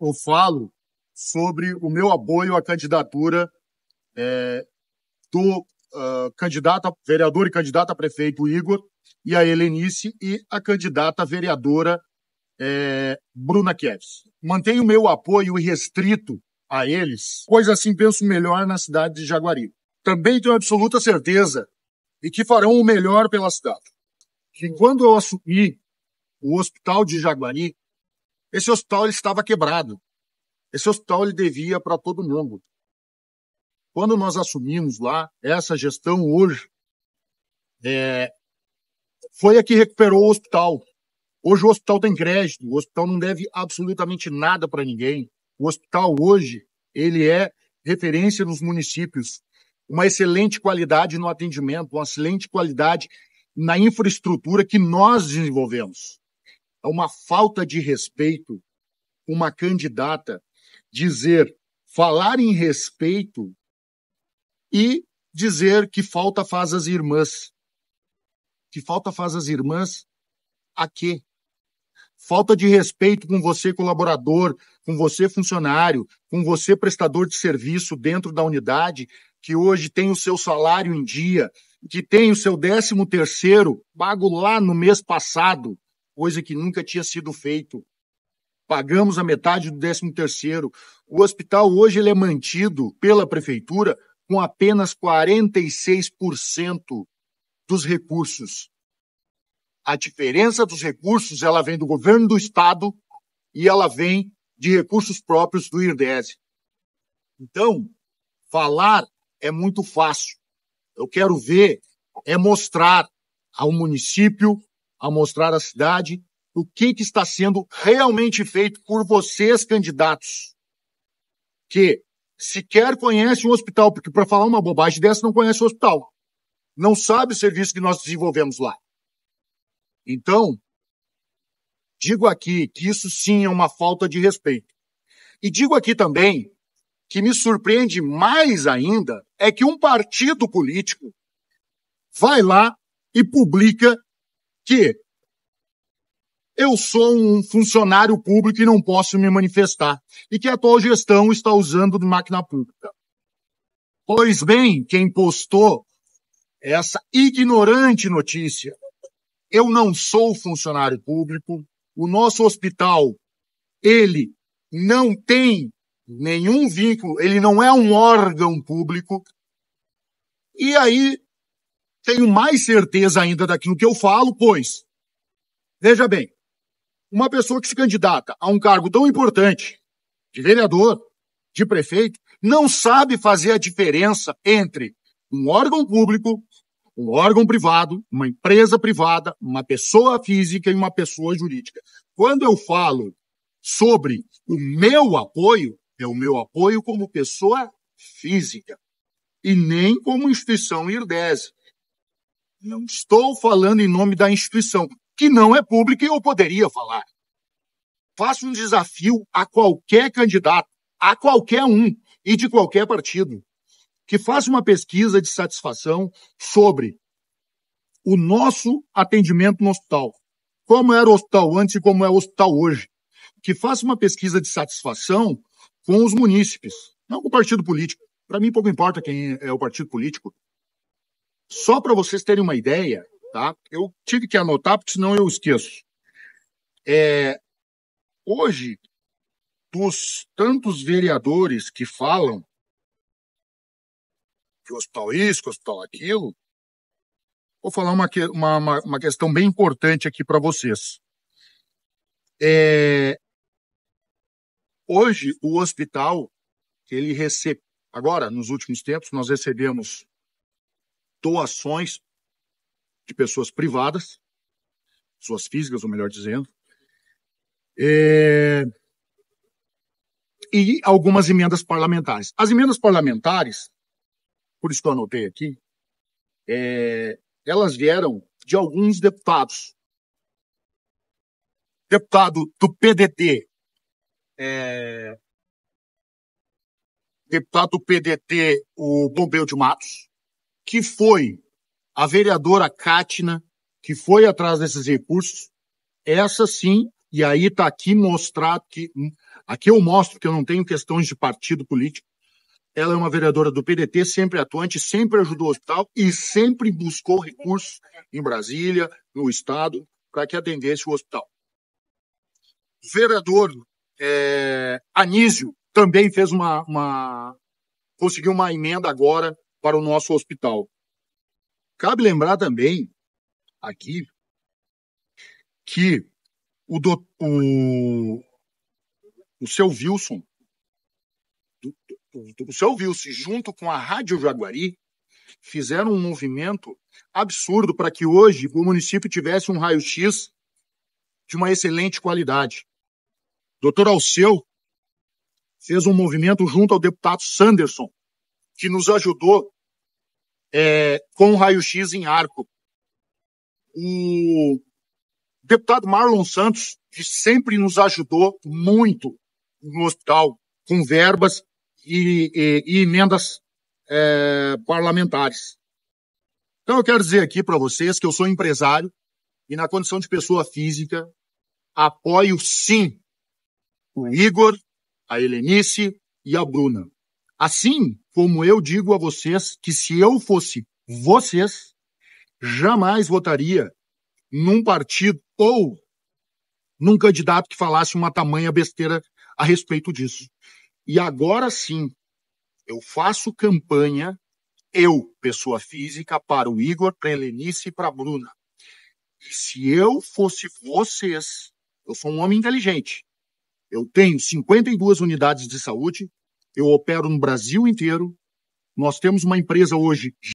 eu falo sobre o meu apoio à candidatura é, do uh, ah, candidato, vereador e candidato a prefeito Igor e a Helenice e a candidata vereadora é, Bruna Kevs. Mantenho meu apoio irrestrito a eles, pois assim penso melhor na cidade de Jaguari. Também tenho absoluta certeza e que farão o melhor pela cidade. Que quando eu assumir o hospital de Jaguari, esse hospital ele estava quebrado. Esse hospital ele devia para todo mundo. Quando nós assumimos lá, essa gestão hoje é, foi a que recuperou o hospital. Hoje o hospital tem crédito, o hospital não deve absolutamente nada para ninguém. O hospital hoje ele é referência nos municípios, uma excelente qualidade no atendimento, uma excelente qualidade na infraestrutura que nós desenvolvemos é uma falta de respeito uma candidata dizer, falar em respeito e dizer que falta faz as irmãs. Que falta faz as irmãs a quê? Falta de respeito com você, colaborador, com você, funcionário, com você, prestador de serviço dentro da unidade, que hoje tem o seu salário em dia, que tem o seu décimo terceiro pago lá no mês passado, coisa que nunca tinha sido feito. Pagamos a metade do 13 terceiro. O hospital hoje ele é mantido pela prefeitura com apenas 46% dos recursos. A diferença dos recursos, ela vem do governo do estado e ela vem de recursos próprios do IRDES. Então, falar é muito fácil. Eu quero ver é mostrar ao município a mostrar à cidade o que, que está sendo realmente feito por vocês, candidatos, que sequer conhecem o hospital, porque para falar uma bobagem dessa, não conhece o hospital. Não sabe o serviço que nós desenvolvemos lá. Então, digo aqui que isso sim é uma falta de respeito. E digo aqui também que me surpreende mais ainda é que um partido político vai lá e publica que eu sou um funcionário público e não posso me manifestar, e que a atual gestão está usando de máquina pública. Pois bem, quem postou essa ignorante notícia, eu não sou funcionário público, o nosso hospital, ele não tem nenhum vínculo, ele não é um órgão público, e aí tenho mais certeza ainda daquilo que eu falo, pois, veja bem, uma pessoa que se candidata a um cargo tão importante, de vereador, de prefeito, não sabe fazer a diferença entre um órgão público, um órgão privado, uma empresa privada, uma pessoa física e uma pessoa jurídica. Quando eu falo sobre o meu apoio, é o meu apoio como pessoa física e nem como instituição IRDESE. Não estou falando em nome da instituição, que não é pública e eu poderia falar. Faço um desafio a qualquer candidato, a qualquer um e de qualquer partido, que faça uma pesquisa de satisfação sobre o nosso atendimento no hospital. Como era o hospital antes e como é o hospital hoje. Que faça uma pesquisa de satisfação com os munícipes, não com o partido político. Para mim, pouco importa quem é o partido político. Só para vocês terem uma ideia, tá? Eu tive que anotar, porque senão eu esqueço. É, hoje, dos tantos vereadores que falam que o hospital isso, que o hospital aquilo, vou falar uma, uma, uma questão bem importante aqui para vocês. É, hoje, o hospital, ele recebe. Agora, nos últimos tempos, nós recebemos doações de pessoas privadas, suas físicas, ou melhor dizendo, é, e algumas emendas parlamentares. As emendas parlamentares, por isso que eu anotei aqui, é, elas vieram de alguns deputados. Deputado do PDT, é, deputado do PDT, o Bombeu de Matos, que foi a vereadora Katina, que foi atrás desses recursos, essa sim, e aí está aqui mostrado que, aqui eu mostro que eu não tenho questões de partido político, ela é uma vereadora do PDT, sempre atuante, sempre ajudou o hospital e sempre buscou recursos em Brasília, no Estado, para que atendesse o hospital. O vereador é, Anísio também fez uma, uma, conseguiu uma emenda agora para o nosso hospital. Cabe lembrar também, aqui, que o, do, o, o seu Wilson, do, do, o seu Wilson, junto com a Rádio Jaguari, fizeram um movimento absurdo para que hoje o município tivesse um raio-x de uma excelente qualidade. Doutor Alceu fez um movimento junto ao deputado Sanderson, que nos ajudou é, com o raio-x em arco. O deputado Marlon Santos, que sempre nos ajudou muito no hospital, com verbas e, e, e emendas é, parlamentares. Então, eu quero dizer aqui para vocês que eu sou empresário e, na condição de pessoa física, apoio sim o Igor, a Helenice e a Bruna. Assim como eu digo a vocês que se eu fosse vocês, jamais votaria num partido ou num candidato que falasse uma tamanha besteira a respeito disso. E agora sim, eu faço campanha, eu, pessoa física, para o Igor, para a Helenice e para a Bruna. E se eu fosse vocês, eu sou um homem inteligente. Eu tenho 52 unidades de saúde, eu opero no Brasil inteiro. Nós temos uma empresa hoje